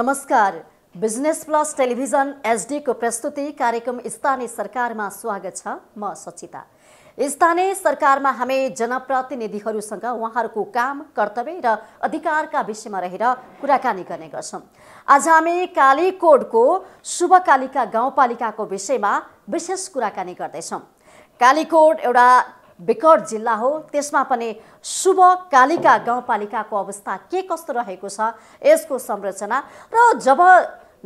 नमस्कार business plus television एसडीको प्रस्तुति कार्यक्रम स्थानीय सरकारमा स्वागत छ म सचिता स्थानीय सरकारमा हामी जनप्रतिनिधिहरूसँग उहाँहरूको काम कर्तव्य र अधिकारका विषयमा रहेर कुराकानी गर्ने गर्छौँ आज हामी कालीकोटको शुभकालिका गाउँपालिकाको विषयमा विशेष कुराकानी गर्दैछौँ कालीकोट एउटा विकट जिल्ला हो त्यसमा पनि शुभ कालिका गाउँपालिकाको अवस्था के कस्तो रहेको छ यसको संरचना र जब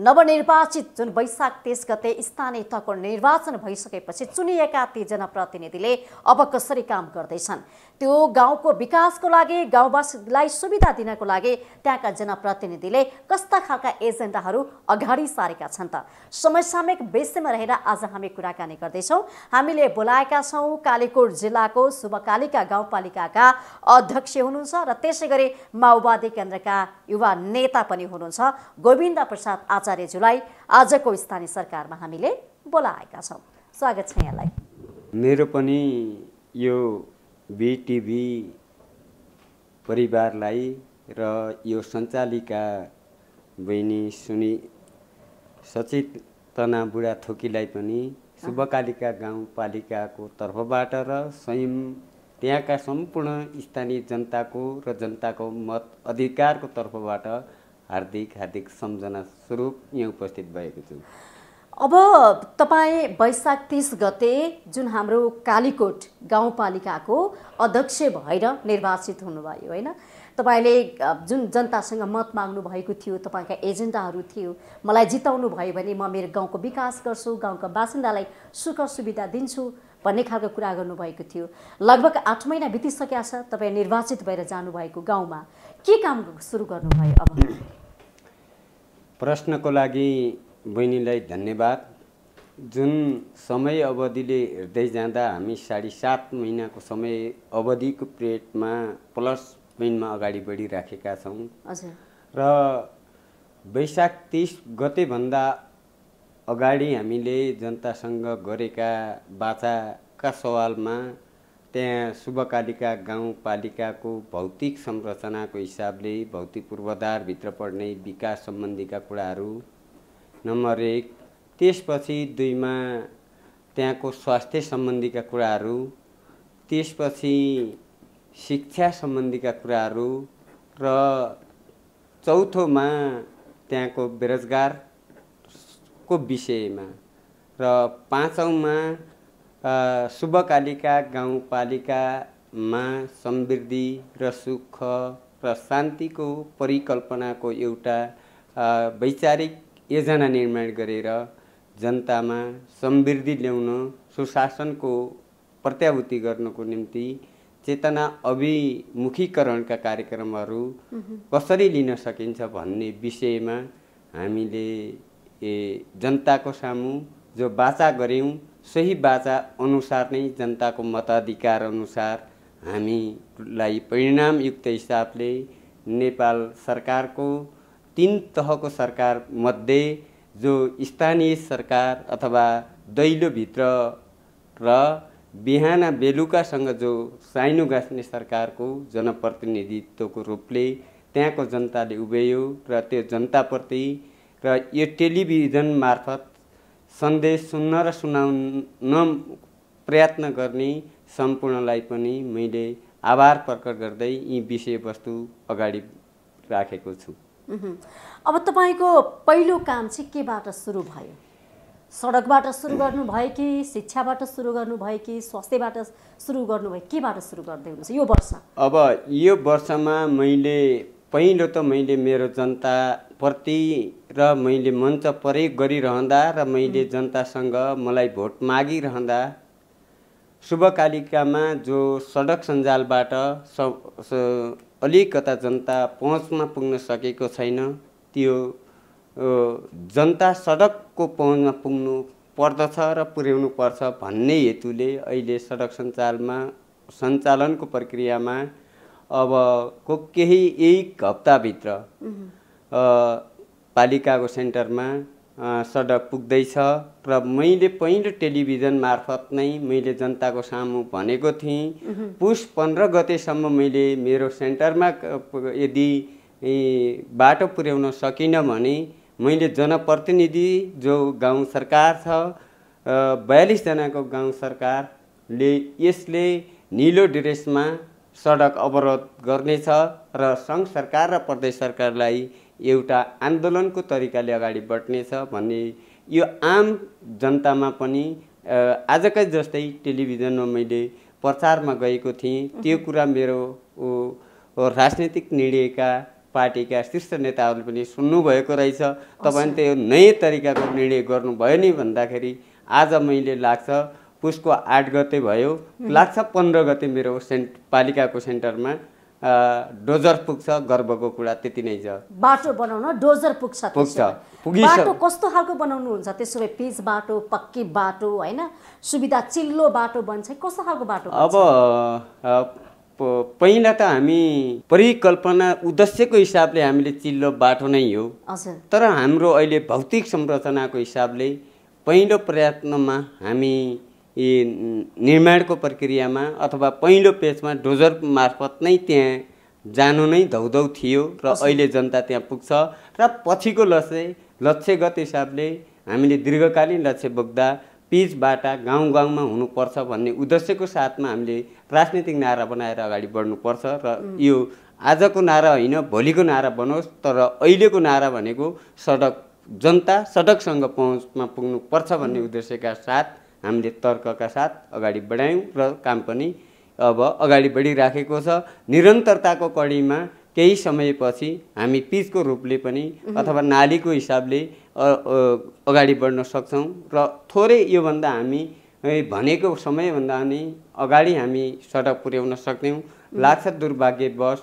नवनिर्वाचित जुन वैशाख तेस गते स्थानीय तहको निर्वाचन भइसकेपछि चुनिएका ती जनप्रतिनिधिले अब कसरी काम गर्दैछन् त्यो गाउँको विकासको लागि गाउँवासीलाई सुविधा दिनको लागि त्यहाँका जनप्रतिनिधिले कस्ता खालका एजेन्डाहरू अगाडि सारेका छन् त समसामयिक विषयमा रहेर आज हामी कुराकानी गर्दैछौँ हामीले बोलाएका छौँ कालीकोट जिल्लाको शुभकालिका गाउँपालिकाका अध्यक्ष हुनुहुन्छ र त्यसै गरी माओवादी केन्द्रका युवा नेता पनि हुनुहुन्छ गोविन्द प्रसाद आचार्यज्यूलाई आजको स्थानीय सरकारमा हामीले बोलाएका छौँ स्वागत छ यहाँलाई मेरो पनि यो बिटिभी परिवारलाई र यो सञ्चालिका बहिनी सुनि सचेतना थोकीलाई पनि शुभकालिका गाउँपालिकाको तर्फबाट र स्वयं त्यहाँका सम्पूर्ण स्थानीय जनताको र जनताको मत अधिकारको तर्फबाट हार्दिक हार्दिक सम्झना स्वरूप यहाँ उपस्थित भएको छु अब तपाईँ वैशाख तिस गते जुन हाम्रो कालीकोट गाउँपालिकाको अध्यक्ष भएर निर्वाचित हुनुभयो होइन तपाईँले जुन जनतासँग मत माग्नु भएको थियो तपाईँका एजेन्डाहरू थियो मलाई जिताउनु भयो भने म मेरो गाउँको विकास गर्छु गाउँका बासिन्दालाई सुख सुविधा दिन्छु भन्ने खालको कुरा गर्नुभएको थियो लगभग आठ महिना बितिसकेका छ तपाईँ निर्वाचित भएर जानुभएको गाउँमा के काम सुरु गर्नुभयो अब प्रश्नको लागि बहिनीलाई धन्यवाद जुन समय अवधिले हेर्दै जाँदा हामी साढे सात महिनाको समय अवधिको पिरियडमा प्लस पोइन्टमा अगाडि बढिराखेका छौँ र वैशाख तिस गतेभन्दा अगाडि हामीले जनतासँग गरेका बाचाका सवालमा त्यहाँ शुभकालिका गाउँपालिकाको भौतिक संरचनाको हिसाबले भौतिक पूर्वाधारभित्र पर्ने विकास सम्बन्धीका कुराहरू नम्बर एक त्यसपछि दुईमा त्यहाँको स्वास्थ्य सम्बन्धीका कुराहरू त्यसपछि शिक्षा सम्बन्धीका कुराहरू र चौथोमा त्यहाँको बेरोजगारको विषयमा र पाँचौँमा शुभकालिका गाउँपालिकामा समृद्धि र सुख र शान्तिको परिकल्पनाको एउटा वैचारिक योजना निर्माण गरेर जनतामा समृद्धि ल्याउन सुशासनको प्रत्याभूति गर्नको निम्ति चेतना अभिमुखीकरणका कार्यक्रमहरू कसरी लिन सकिन्छ भन्ने विषयमा हामीले ए जनताको सामु जो बाचा गऱ्यौँ सही बाचा अनुसार नै जनताको मताधिकार अनुसार हामीलाई परिणामयुक्त हिसाबले नेपाल सरकारको तिन तहको सरकारमध्ये जो स्थानीय सरकार अथवा दैलोभित्र र बिहान बेलुकासँग जो साइनो गाँच्ने सरकारको जनप्रतिनिधित्वको रूपले त्यहाँको जनताले उभियो र त्यो जनताप्रति र यो टेलिभिजन मार्फत सन्देश सुन्न र सुनाउन प्रयत्न गर्ने सम्पूर्णलाई पनि मैले आभार प्रकट गर्दै यी विषयवस्तु अगाडि राखेको छु अब तपाईँको पहिलो काम चाहिँ केबाट सुरु भयो सडकबाट सुरु गर्नुभयो कि शिक्षाबाट सुरु गर्नुभयो कि स्वास्थ्यबाट सुरु गर्नुभयो केबाट सुरु गर्दै हुनुहुन्छ यो वर्ष अब यो वर्षमा मैले पहिलो त मैले मेरो जनताप्रति र मैले मञ्च प्रयोग गरिरहँदा र मैले जनतासँग मलाई भोट मागिरहँदा शुभकालिकामा जो सडक सञ्जालबाट अलिकता जनता पहुँचमा पुग्न सकेको छैन त्यो जनता सडकको पहुँचमा पुग्नु पर्दछ र पुर्याउनु पर्छ भन्ने हेतुले अहिले सडक सञ्चालमा सञ्चालनको प्रक्रियामा अबको केही एक हप्ताभित्र पालिकाको सेन्टरमा सडक पुग्दैछ र मैले पहिलो टेलिभिजन मार्फत नै मैले जनताको सामु भनेको थिएँ पुष पन्ध्र गतेसम्म मैले मेरो सेन्टरमा यदि बाटो पुर्याउन सकिनँ भने मैले जनप्रतिनिधि जो गाउँ सरकार छ बयालिसजनाको गाउँ सरकारले यसले निलो ड्रेसमा सडक अवरोध गर्नेछ र सङ्घ सरकार र प्रदेश सरकारलाई एउटा आन्दोलनको तरिकाले अगाडि बढ्नेछ भन्ने यो आम जनतामा पनि आजकै जस्तै टेलिभिजनमा मैले प्रचारमा गएको थिएँ त्यो कुरा मेरो राजनीतिक निर्णयका पार्टीका शीर्ष नेताहरूले पनि सुन्नुभएको रहेछ तपाईँले त्यो नयाँ तरिकाको निर्णय गर्नुभयो नि भन्दाखेरि आज मैले लाग्छ पुसको आठ गते भयो लाग्छ पन्ध्र गते मेरो सेन्ट पालिकाको सेन्टरमा डोजर पुग्छ गर्वको कुरा त्यति नै छ बाटो बनाउन डोजर पुग्छ पुग्छ बाटो कस्तो खालको बनाउनुहुन्छ त्यसो भए पिच बाटो पक्की बाटो होइन सुविधा चिल्लो बाटो बन्छ कस्तो खालको बाटो अब पहिला त हामी परिकल्पना उद्देश्यको हिसाबले हामीले चिल्लो बाटो नै हो तर हाम्रो अहिले भौतिक संरचनाको हिसाबले पहिलो प्रयत्नमा हामी यी निर्माणको प्रक्रियामा अथवा पहिलो पेजमा डोजर मार्फत नै त्यहाँ जानु नै धौधौ थियो र अहिले जनता त्यहाँ पुग्छ र पछिको लक्ष्य लक्ष्यगत हिसाबले हामीले दीर्घकालीन लक्ष्य बोक्दा पिच बाटा गाउँ गाउँमा हुनुपर्छ भन्ने उद्देश्यको साथमा हामीले राजनीतिक नारा बनाएर अगाडि बढ्नुपर्छ र यो आजको नारा होइन भोलिको नारा बनोस् तर अहिलेको नारा भनेको सडक जनता सडकसँग पहुँचमा पुग्नुपर्छ भन्ने उद्देश्यका साथ हामीले तर्कका साथ अगाडि बढायौँ र काम पनि अब अगाडि बढिराखेको छ निरन्तरताको कडीमा केही समयपछि हामी पिचको रूपले पनि अथवा नालीको हिसाबले अगाडि बढ्न सक्छौँ र थोरै योभन्दा हामी भनेको समयभन्दा पनि अगाडि हामी सडक पुर्याउन सक्थ्यौँ लाग्छ बस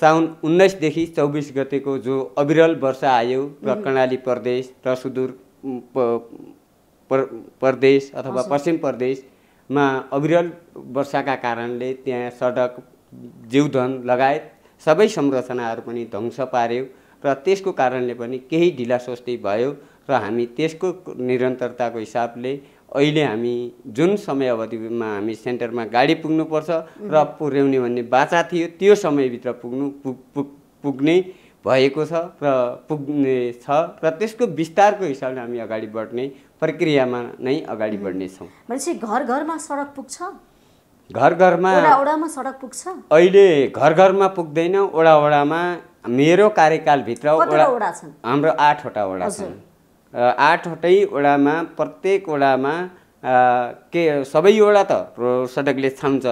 साउन उन्नाइसदेखि चौबिस गतेको जो अविरल वर्षा आयो र कर्णाली प्रदेश र सुदूर पर प्रदेश अथवा पश्चिम प्रदेशमा अविरल वर्षाका कारणले त्यहाँ सडक जीवधन लगायत सबै संरचनाहरू पनि ध्वंस पार्यो र त्यसको कारणले पनि केही ढिलास्वस्ती भयो र हामी त्यसको निरन्तरताको हिसाबले अहिले हामी जुन समय अवधिमा हामी सेन्टरमा गाडी पुग्नुपर्छ र पुर्याउने भन्ने बाचा थियो त्यो समयभित्र पुग्नु पुग्ने भएको छ र पुग्ने छ र त्यसको विस्तारको हिसाबले हामी अगाडि बढ्ने प्रक्रियामा नै अगाडि बढ्नेछौँ भनेपछि घर घरमा सडक पुग्छ घर घरमा ओडामा सडक पुग्छ अहिले घर घरमा पुग्दैन ओडा ओडामा मेरो कार्यकालभित्र हाम्रो आठवटा वडा छन् आठवटै वडामा प्रत्येक वडामा के सबैवटा त सडकले छाम्छ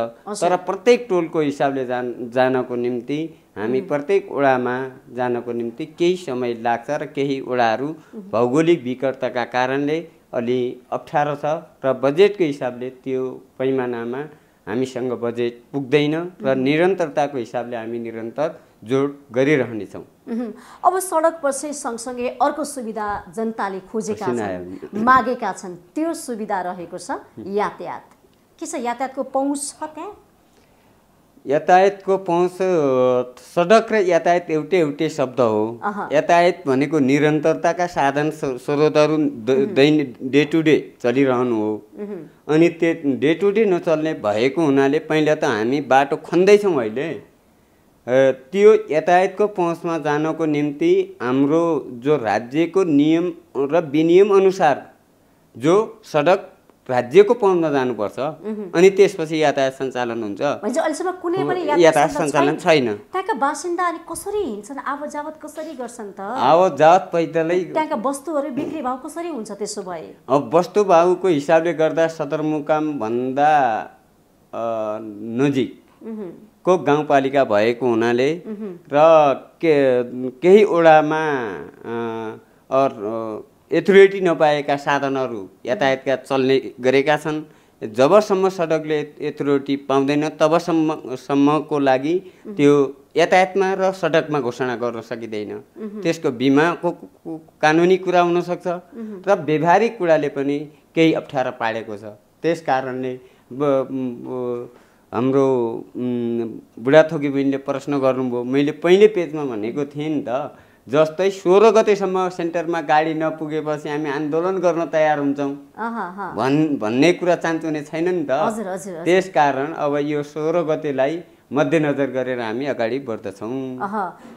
तर प्रत्येक टोलको हिसाबले जान जानको निम्ति हामी प्रत्येक ओडामा जानको निम्ति केही समय लाग्छ र केही ओडाहरू भौगोलिक विकटताका कारणले अलि अप्ठ्यारो छ र बजेटको हिसाबले त्यो पैमानामा हामीसँग बजेट पुग्दैन र निरन्तरताको हिसाबले हामी निरन्तर जोड गरिरहनेछौँ अब सडक पछि सँगसँगै अर्को सुविधा जनताले खोजेका छन् मागेका छन् त्यो सुविधा रहेको छ यातायात के छ यातायातको पहुँच छ त्यहाँ यातायातको पहुँच सडक र यातायात एउटै एउटै शब्द हो यातायात भनेको निरन्तरताका साधन स्रोतहरू दैनिक डे टु डे चलिरहनु हो अनि त्यो डे टु डे नचल्ने भएको हुनाले पहिला त हामी बाटो खन्दैछौँ अहिले त्यो यातायातको पहुँचमा जानको निम्ति हाम्रो जो राज्यको नियम र विनियम अनुसार जो सडक भाज्यको पहुँचमा जानुपर्छ अनि त्यसपछि यातायात सञ्चालन हुन्छ यातायात सञ्चालन छैन त्यहाँका बासिन्दा अनि कसरी हिँड्छन् आवत जावत कसरी गर्छन् त आवत जावत पैदलै त्यहाँका वस्तुहरू बिक्री भाउ कसरी हुन्छ त्यसो भए अब वस्तु भाउको हिसाबले गर्दा सदरमुकाम भन्दा नजिक को गाउँपालिका भएको हुनाले र केही ओडामा एथोरिटी नपाएका साधनहरू यातायातका चल्ने गरेका छन् जबसम्म सडकले एथोरिटी पाउँदैन तबसम्म सम्मको लागि त्यो यातायातमा र सडकमा घोषणा गर्न सकिँदैन त्यसको बिमाको कानुनी कुरा हुनसक्छ र व्यवहारिक कुराले पनि केही अप्ठ्यारो पारेको छ त्यस कारणले हाम्रो बुढाथोकी बहिनीले प्रश्न गर्नुभयो मैले पहिलो पेजमा भनेको थिएँ नि त जस्तै सोह्र गतेसम्म सेन्टरमा गाडी नपुगेपछि हामी आन्दोलन गर्न तयार हुन्छौँ भन् भन्ने कुरा चान्चुने छैन नि त त्यस कारण अब यो सोह्र गतेलाई मध्यनजर गरेर हामी अगाडि बढ्दछौँ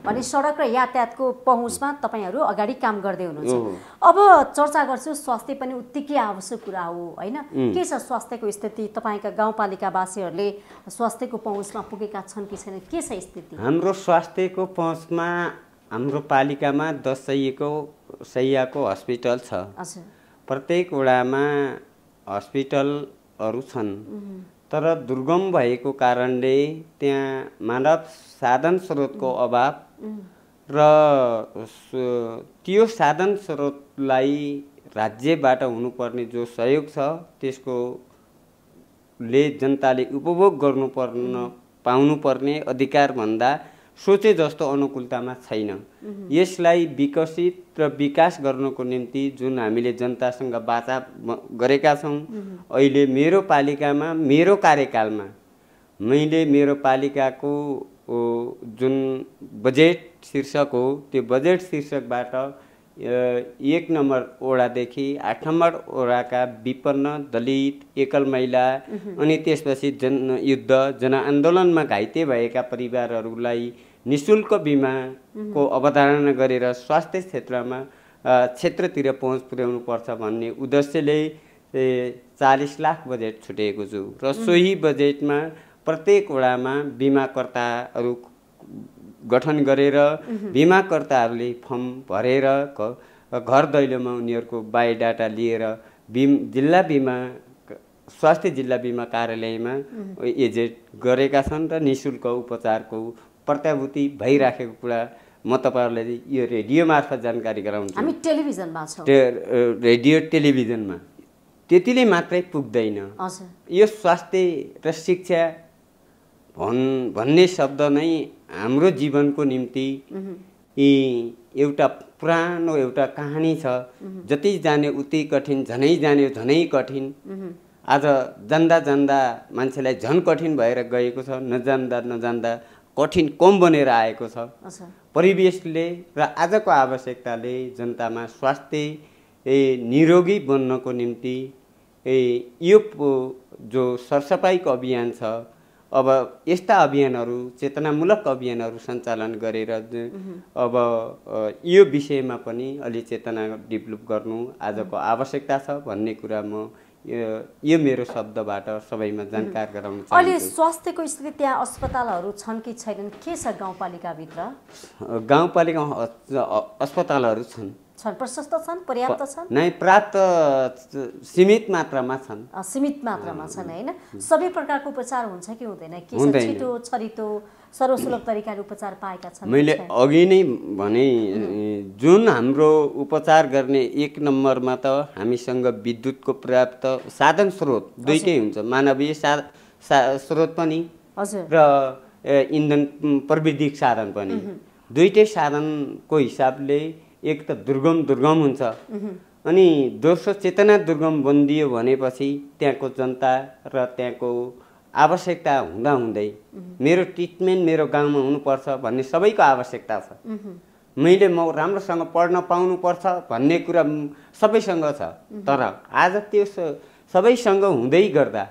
भने सडक र यातायातको पहुँचमा तपाईँहरू अगाडि काम गर्दै हुनुहुन्छ अब चर्चा गर्छु स्वास्थ्य पनि उत्तिकै आवश्यक कुरा हो होइन के छ स्वास्थ्यको स्थिति तपाईँका गाउँपालिकावासीहरूले स्वास्थ्यको पहुँचमा पुगेका छन् कि छैन के छ स्थिति हाम्रो स्वास्थ्यको पहुँचमा हाम्रो पालिकामा दसैँको सैयाको हस्पिटल छ प्रत्येक वडामा हस्पिटलहरू छन् तर दुर्गम भएको कारणले त्यहाँ मानव साधन स्रोतको अभाव र त्यो साधन स्रोतलाई राज्यबाट हुनुपर्ने जो सहयोग छ त्यसको ले जनताले उपभोग गर्नुपर्न पाउनुपर्ने अधिकारभन्दा सोचे जस्तो अनुकूलतामा छैन यसलाई विकसित र विकास गर्नको निम्ति जुन हामीले जनतासँग बाचा गरेका छौँ अहिले मेरो पालिकामा मेरो कार्यकालमा मैले मेरो पालिकाको जुन बजेट शीर्षक हो त्यो बजेट शीर्षकबाट एक नम्बर ओडादेखि आठ नम्बर ओडाका विपन्न दलित एकल महिला अनि त्यसपछि जनयुद्ध जनआन्दोलनमा घाइते भएका परिवारहरूलाई नि शुल्क बिमाको अवधारणा गरेर स्वास्थ्य क्षेत्रमा क्षेत्रतिर पहुँच पुर्याउनु पर्छ भन्ने उद्देश्यले चालिस लाख बजेट छुटेको छु र सोही बजेटमा प्रत्येक वडामा बिमाकर्ताहरू गठन गरेर बिमाकर्ताहरूले फर्म भरेर घर दैलोमा उनीहरूको बायोडाटा लिएर बिम जिल्ला बिमा स्वास्थ्य जिल्ला बिमा कार्यालयमा एजेट गरेका छन् र निशुल्क उपचारको प्रत्याभूति भइराखेको कुरा म तपाईँहरूलाई यो रेडियो मार्फत जानकारी गराउँछु हामी टेलिभिजनमा रेडियो टेलिभिजनमा त्यतिले मात्रै पुग्दैन यो स्वास्थ्य र शिक्षा भन् भन्ने शब्द नै हाम्रो जीवनको निम्ति यी एउटा पुरानो एउटा कहानी छ जति जाने उति कठिन झनै जाने झनै कठिन आज जान्दा जान्दा मान्छेलाई झन कठिन भएर गएको छ नजान्दा नजान्दा कठिन कम बनेर आएको छ परिवेशले र आजको आवश्यकताले जनतामा स्वास्थ्य निरोगी बन्नको निम्ति ए यो जो सरसफाइको अभियान छ अब यस्ता अभियानहरू चेतनामूलक अभियानहरू सञ्चालन गरेर अब यो विषयमा पनि अलि चेतना डेभलप गर्नु आजको आवश्यकता छ भन्ने कुरा म यो मेरो शब्दबाट सबैमा जानकार गराउन चाहन्छु अहिले स्वास्थ्यको स्थिति त्यहाँ अस्पतालहरू छन् कि छैनन् के छ गाउँपालिकाभित्र गाउँपालिका अस्पतालहरू छन् छन् प्रशस्त छन् पर्याप्त छन् नै प्राप्त सीमित मात्रामा छन् सीमित मात्रामा छन् होइन सबै प्रकारको उपचार हुन्छ कि हुँदैन के छिटो छरितो सर्वसुलभ तरिकाले उपचार पाएका छन् मैले अघि नै भने जुन हाम्रो उपचार गर्ने एक नम्बरमा त हामीसँग विद्युतको पर्याप्त साधन स्रोत दुइटै हुन्छ मानवीय सा, स्रोत पनि र इन्धन प्रविधिक साधन पनि दुइटै साधनको हिसाबले एक त दुर्गम दुर्गम हुन्छ अनि दोस्रो चेतना दुर्गम बनिदियो भनेपछि त्यहाँको जनता र त्यहाँको आवश्यकता हुँदा हुँदै मेरो ट्रिटमेन्ट मेरो गाउँमा हुनुपर्छ भन्ने सबैको आवश्यकता छ मैले म राम्रोसँग पढ्न पाउनुपर्छ भन्ने कुरा सबैसँग छ तर आज त्यो सबैसँग हुँदै गर्दा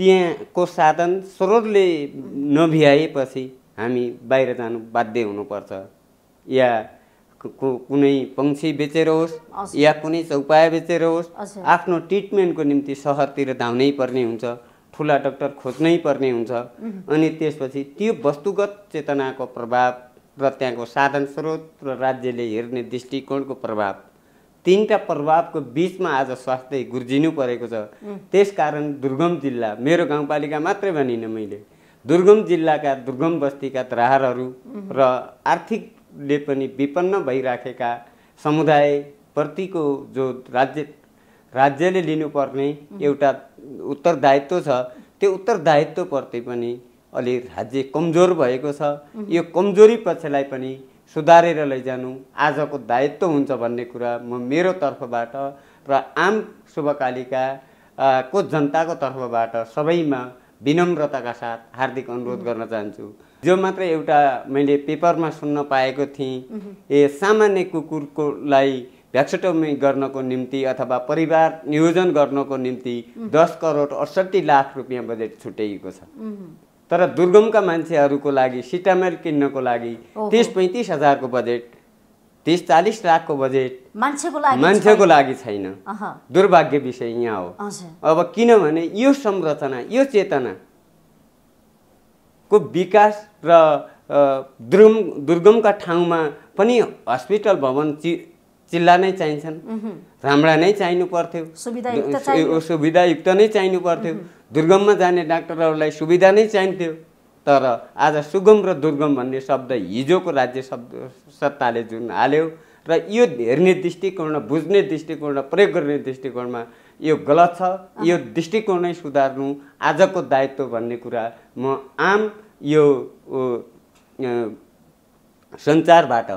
त्यहाँको साधन स्रोतले नभ्याएपछि हामी बाहिर जानु बाध्य हुनुपर्छ या कुनै पङ्क्षी बेचेर होस् या कुनै चौपाया बेचेर होस् आफ्नो ट्रिटमेन्टको निम्ति सहरतिर धाउनै पर्ने हुन्छ ठुला डक्टर खोज्नै पर्ने हुन्छ अनि त्यसपछि त्यो वस्तुगत चेतनाको प्रभाव र त्यहाँको साधन स्रोत र राज्यले हेर्ने दृष्टिकोणको प्रभाव तिनवटा प्रभावको बिचमा आज स्वास्थ्य गुर्जिनु परेको छ त्यसकारण दुर्गम जिल्ला मेरो गाउँपालिका मात्रै भनिनँ मैले दुर्गम जिल्लाका दुर्गम बस्तीका धारहरू र आर्थिकले पनि विपन्न भइराखेका समुदायप्रतिको जो राज्य राज्यले लिनुपर्ने एउटा उत्तरदायित्व छ त्यो उत्तरदायित्वप्रति पनि अलि राज्य कमजोर भएको छ यो कमजोरी पक्षलाई पनि सुधारेर लैजानु आजको दायित्व हुन्छ भन्ने कुरा म मेरो तर्फबाट र आम शुभकालिका को जनताको तर्फबाट सबैमा विनम्रताका साथ हार्दिक अनुरोध गर्न चाहन्छु जो मात्र एउटा मैले पेपरमा सुन्न पाएको थिएँ ए सामान्य कुकुरकोलाई भ्याक्सोटोमी गर्नको निम्ति अथवा परिवार नियोजन गर्नको निम्ति दस करोड अडसट्ठी लाख रुपियाँ बजेट छुट्याइएको छ तर दुर्गमका मान्छेहरूको लागि सिटामेल किन्नको लागि तिस पैँतिस हजारको बजेट तिस चालिस लाखको बजेट मान्छेको लागि मान्छेको लागि छैन दुर्भाग्य विषय यहाँ हो अब किनभने यो संरचना यो चेतना को विकास र दुर्गम दुर्गमका ठाउँमा पनि हस्पिटल भवन चि चिल्ला नै चाहिन्छन् राम्रा नै चाहिनु पर्थ्यो सुविधायुक्त नै चाहिनु पर्थ्यो दुर्गममा जाने डाक्टरहरूलाई सुविधा नै चाहिन्थ्यो तर आज सुगम र दुर्गम भन्ने शब्द हिजोको राज्य शब्द सत्ताले जुन हाल्यो र यो हेर्ने दृष्टिकोण बुझ्ने दृष्टिकोण प्रयोग गर्ने दृष्टिकोणमा यो गलत छ यो दृष्टिकोणै सुधार्नु आजको दायित्व भन्ने कुरा म आम यो सञ्चारबाट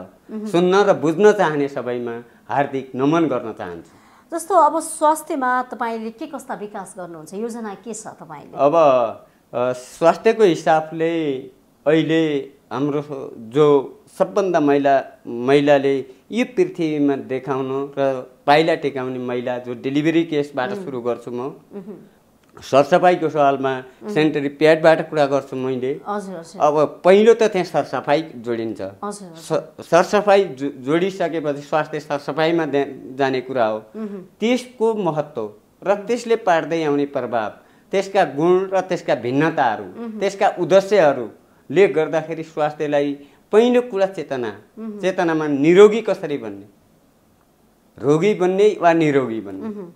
सुन्न र बुझ्न चाहने सबैमा हार्दिक नमन गर्न चाहन्छु जस्तो अब स्वास्थ्यमा तपाईँले के कस्ता विकास गर्नुहुन्छ योजना के छ तपाईँले अब स्वास्थ्यको हिसाबले अहिले हाम्रो जो सबभन्दा महिला महिलाले यो पृथ्वीमा देखाउनु र पाइला टेकाउने महिला जो डेलिभरी केसबाट सुरु गर्छु म सरसफाइको सवालमा सेनिटरी प्याडबाट कुरा गर्छु मैले अब पहिलो त त्यहाँ सरसफाइ जोडिन्छ सरसफाइ जोडिसकेपछि स्वास्थ्य सरसफाइमा जाने कुरा हो त्यसको महत्त्व र त्यसले पार्दै आउने प्रभाव त्यसका गुण र त्यसका भिन्नताहरू त्यसका उद्देश्यहरूले गर्दाखेरि स्वास्थ्यलाई पहिलो कुरा चेतना चेतनामा निरोगी कसरी बन्ने रोगी बन्ने वा निरोगी बन्ने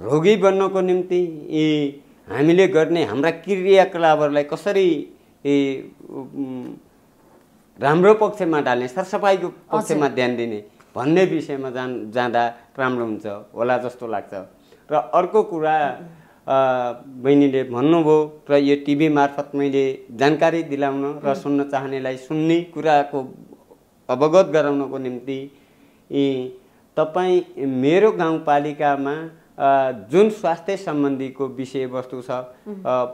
रोगी बन्नको निम्ति यी हामीले गर्ने हाम्रा क्रियाकलापहरूलाई कसरी राम्रो पक्षमा डाल्ने सरसफाइको पक्षमा ध्यान दिने भन्ने विषयमा जान जाँदा राम्रो हुन्छ होला जस्तो लाग्छ र अर्को कुरा बहिनीले भन्नुभयो र यो टिभी मार्फत मैले जानकारी दिलाउन र सुन्न चाहनेलाई सुन्ने कुराको अवगत गराउनको निम्ति तपाईँ मेरो गाउँपालिकामा जुन स्वास्थ्य सम्बन्धीको विषयवस्तु छ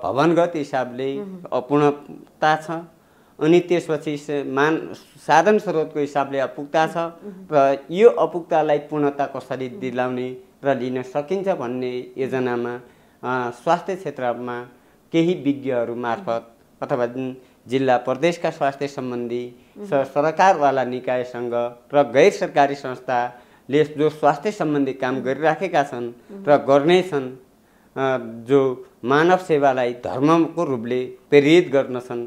भवनगत हिसाबले अपूर्णता छ अनि त्यसपछि मान साधन स्रोतको हिसाबले अपुग्ता छ र यो अपुग्तालाई पूर्णता कसरी दिलाउने र लिन सकिन्छ भन्ने योजनामा स्वास्थ्य क्षेत्रमा केही विज्ञहरू मार्फत अथवा जिल्ला प्रदेशका स्वास्थ्य सम्बन्धी सरकारवाला निकायसँग र गैर सरकारी संस्था ले जो स्वास्थ्य सम्बन्धी काम गरिराखेका छन् र गर्नेछन् जो मानव सेवालाई धर्मको रूपले प्रेरित गर्दछन्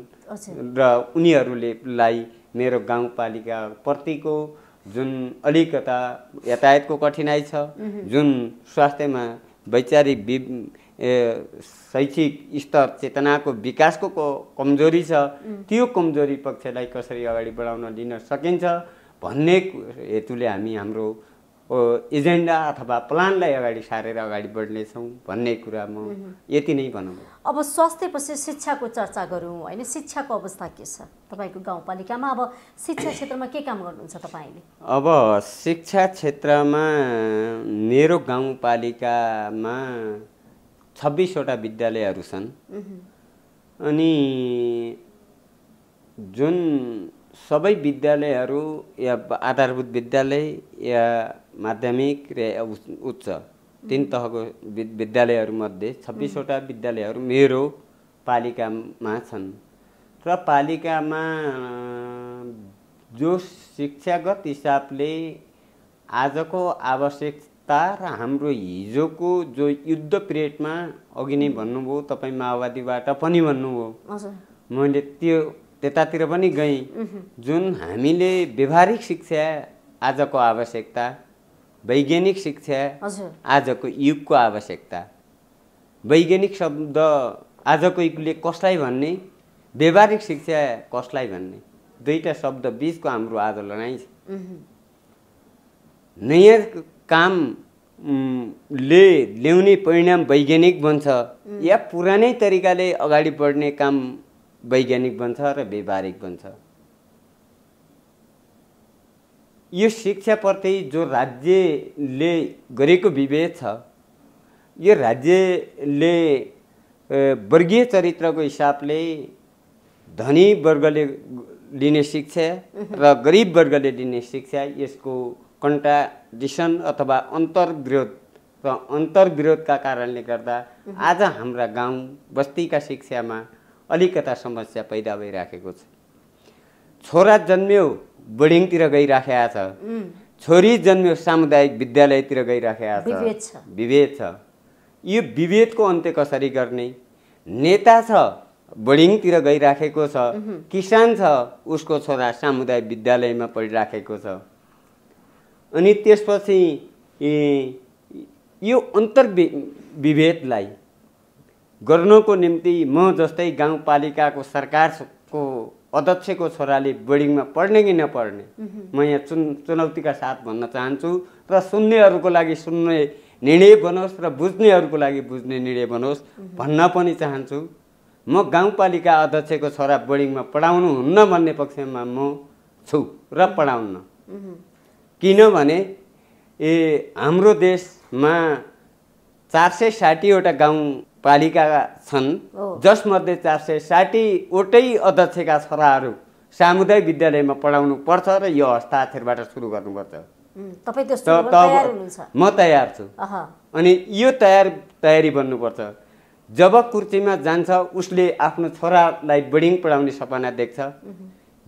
र उनीहरूले लाई मेरो प्रतिको जुन अलिकता यातायातको कठिनाइ छ जुन स्वास्थ्यमा वैचारिक वि शैक्षिक स्तर चेतनाको विकासको कमजोरी छ त्यो कमजोरी पक्षलाई कसरी अगाडि बढाउन लिन सकिन्छ भन्ने हेतुले हामी हाम्रो एजेन्डा अथवा प्लानलाई अगाडि सारेर अगाडि बढ्नेछौँ भन्ने कुरा म यति नै भनौँ अब स्वास्थ्य पछि शिक्षाको चर्चा गरौँ होइन शिक्षाको अवस्था के छ तपाईँको गाउँपालिकामा अब शिक्षा क्षेत्रमा के काम गर्नुहुन्छ तपाईँले अब शिक्षा क्षेत्रमा मेरो गाउँपालिकामा छब्बिसवटा विद्यालयहरू छन् अनि जुन सबै विद्यालयहरू या आधारभूत विद्यालय या माध्यमिक र उच्च तिन तहको विद्यालयहरूमध्ये छब्बिसवटा विद्यालयहरू मेरो पालिकामा छन् र पालिकामा जो शिक्षागत हिसाबले आजको आवश्यकता र हाम्रो हिजोको जो युद्ध पिरियडमा अघि नै भन्नुभयो तपाईँ माओवादीबाट पनि भन्नुभयो मैले त्यो त्यतातिर पनि गएँ जुन हामीले व्यवहारिक शिक्षा आजको आवश्यकता वैज्ञानिक शिक्षा आजको युगको आवश्यकता वैज्ञानिक शब्द आजको युगले कसलाई भन्ने व्यावहारिक शिक्षा कसलाई भन्ने दुईवटा शब्द बिचको हाम्रो आज लडाइँ छ नयाँ काम ले ल्याउने परिणाम वैज्ञानिक बन्छ या पुरानै तरिकाले अगाडि बढ्ने काम वैज्ञानिक बन्छ र व्यावहारिक बन्छ यो शिक्षाप्रति जो राज्यले गरेको विभेद छ यो राज्यले वर्गीय चरित्रको हिसाबले धनी वर्गले लिने शिक्षा र गरिब वर्गले लिने शिक्षा यसको कन्ट्राडिसन अथवा अन्तर्विरोध र अन्तर्विरोधका कारणले गर्दा आज हाम्रा गाउँ बस्तीका शिक्षामा अलिकता समस्या पैदा भइराखेको छ छोरा जन्म्यो बोर्डिङतिर गइराखेका छ छोरी जन्म्यो सामुदायिक विद्यालयतिर गइराखेका छ विभेद छ यो विभेदको अन्त्य कसरी गर्ने नेता छ बोर्डिङतिर गइराखेको छ किसान छ उसको छोरा सामुदायिक विद्यालयमा पढिराखेको छ अनि त्यसपछि यो विभेदलाई गर्नको निम्ति म जस्तै गाउँपालिकाको सरकारको अध्यक्षको छोराले बोर्डिङमा पढ्ने कि नपढ्ने म यहाँ चुन चुनौतीका साथ भन्न चाहन्छु र सुन्नेहरूको लागि सुन्ने निर्णय बनोस् र बुझ्नेहरूको लागि बुझ्ने निर्णय बनोस् भन्न पनि चाहन्छु म गाउँपालिका अध्यक्षको छोरा बोर्डिङमा पढाउनु हुन्न भन्ने पक्षमा म छु र पढाउन्न किनभने ए हाम्रो देशमा चार सय साठीवटा गाउँ पालिका छन् जसमध्ये चार सय साठीवटै अध्यक्षका छोराहरू सामुदायिक विद्यालयमा पढाउनु पर्छ र यो हस्ताक्षरबाट सुरु गर्नुपर्छ म तयार छु अनि यो तयार तयारी बन्नुपर्छ जब कुर्चीमा जान्छ उसले आफ्नो छोरालाई बोर्डिङ पढाउने सपना देख्छ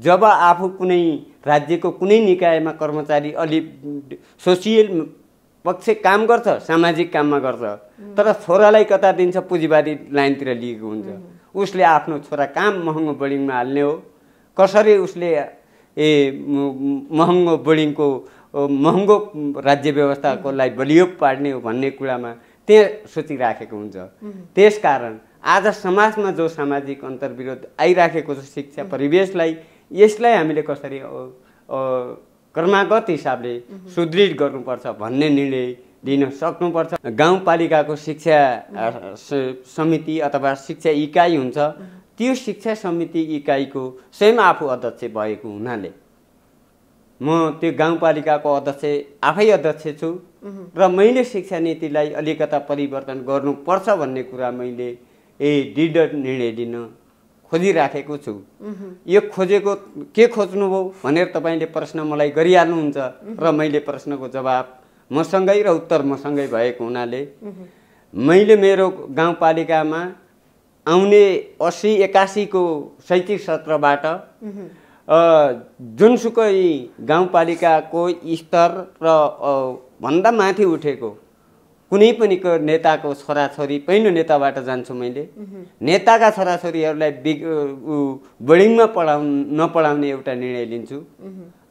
जब आफू कुनै राज्यको कुनै निकायमा कर्मचारी अलि सोसियल पक्ष काम गर्छ सामाजिक काममा गर्छ तर छोरालाई कता दिन्छ पुँजीवादी लाइनतिर लिएको हुन्छ उसले आफ्नो छोरा काम महँगो बोर्डिङमा हाल्ने हो कसरी उसले ए महँगो बोर्डिङको महँगो राज्य व्यवस्थाकोलाई बलियो पार्ने हो भन्ने कुरामा त्यहाँ सोचिराखेको हुन्छ त्यस कारण आज समाजमा जो सामाजिक अन्तर्विरोध आइराखेको छ शिक्षा परिवेशलाई यसलाई हामीले कसरी क्रमागत हिसाबले सुदृढ गर्नुपर्छ भन्ने निर्णय लिन सक्नुपर्छ गाउँपालिकाको शिक्षा समिति अथवा शिक्षा इकाइ हुन्छ त्यो शिक्षा समिति इकाइको स्वयं आफू अध्यक्ष भएको हुनाले म त्यो गाउँपालिकाको अध्यक्ष आफै अध्यक्ष छु र मैले शिक्षा नीतिलाई अलिकता परिवर्तन गर्नुपर्छ भन्ने कुरा मैले ए दृढ निर्णय लिन खोजिराखेको छु यो खोजेको के खोज्नुभयो भनेर तपाईँले प्रश्न मलाई गरिहाल्नुहुन्छ र मैले प्रश्नको जवाब मसँगै र उत्तर मसँगै भएको हुनाले मैले मेरो गाउँपालिकामा आउने असी एकासीको शैक्षिक सत्रबाट जुनसुकै गाउँपालिकाको स्तर र भन्दा माथि उठेको कुनै पनि नेताको छोराछोरी पहिलो नेताबाट जान्छु मैले नेताका छोराछोरीहरूलाई बिग बोर्डिङमा पढाउ नपढाउने एउटा निर्णय लिन्छु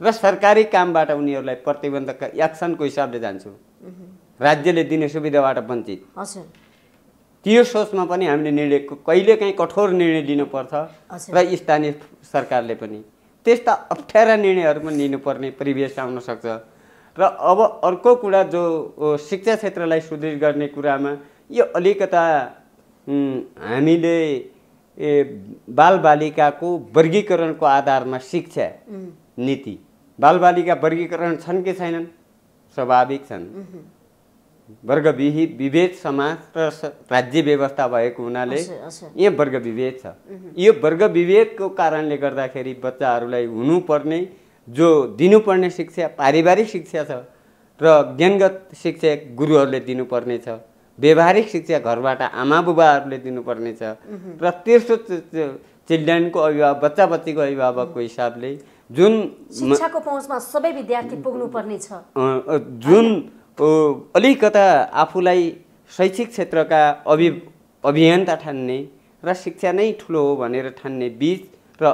र सरकारी कामबाट उनीहरूलाई प्रतिबन्धक एक्सनको हिसाबले जान्छु राज्यले दिने सुविधाबाट वञ्चित त्यो सोचमा पनि हामीले निर्णय कहिलेकाहीँ कठोर निर्णय लिनुपर्छ र स्थानीय सरकारले पनि त्यस्ता अप्ठ्यारा निर्णयहरू पनि लिनुपर्ने परिवेश आउन सक्छ र अब अर्को कुरा जो शिक्षा क्षेत्रलाई सुदृढ गर्ने कुरामा यो अलिकता हामीले बालबालिकाको वर्गीकरणको आधारमा शिक्षा नीति बालबालिका वर्गीकरण छन् कि छैनन् स्वाभाविक छन् वर्गविहि विभेद समाज र राज्य व्यवस्था भएको हुनाले यहाँ वर्गविभेद छ यो वर्गविभेदको कारणले गर्दाखेरि बच्चाहरूलाई हुनुपर्ने जो दिनुपर्ने शिक्षा पारिवारिक शिक्षा छ र ज्ञानगत शिक्षा गुरुहरूले छ व्यावहारिक शिक्षा घरबाट आमा बुबाहरूले छ र तेस्रो चिल्ड्रेनको अभिभावक बच्चा बच्चीको अभिभावकको हिसाबले जुन शिक्षाको पहुँचमा सबै विद्यार्थी पुग्नुपर्ने छ जुन अलिकता आफूलाई शैक्षिक क्षेत्रका अभि अभियन्ता ठान्ने र शिक्षा नै ठुलो हो भनेर ठान्ने बिच र